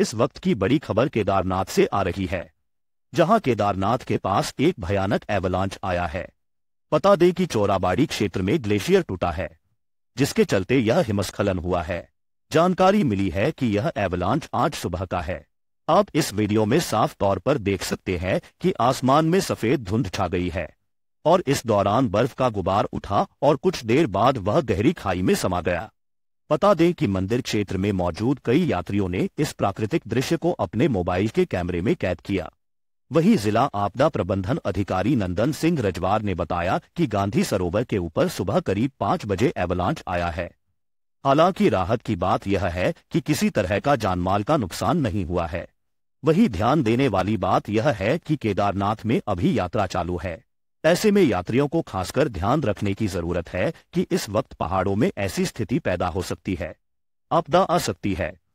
इस वक्त की बड़ी खबर केदारनाथ से आ रही है जहां केदारनाथ के पास एक भयानक एवलांच आया है पता दे कि चोराबाड़ी क्षेत्र में ग्लेशियर टूटा है जिसके चलते यह हिमस्खलन हुआ है जानकारी मिली है कि यह एवलांच आज सुबह का है आप इस वीडियो में साफ तौर पर देख सकते हैं कि आसमान में सफेद धुंध छा गई है और इस दौरान बर्फ का गुबार उठा और कुछ देर बाद वह गहरी खाई में समा गया बता दें कि मंदिर क्षेत्र में मौजूद कई यात्रियों ने इस प्राकृतिक दृश्य को अपने मोबाइल के कैमरे में कैद किया वहीं जिला आपदा प्रबंधन अधिकारी नंदन सिंह रजवार ने बताया कि गांधी सरोवर के ऊपर सुबह करीब पाँच बजे एवलांच आया है हालांकि राहत की बात यह है कि किसी तरह का जानमाल का नुकसान नहीं हुआ है वही ध्यान देने वाली बात यह है कि केदारनाथ में अभी यात्रा चालू है ऐसे में यात्रियों को खासकर ध्यान रखने की जरूरत है कि इस वक्त पहाड़ों में ऐसी स्थिति पैदा हो सकती है आपदा आ सकती है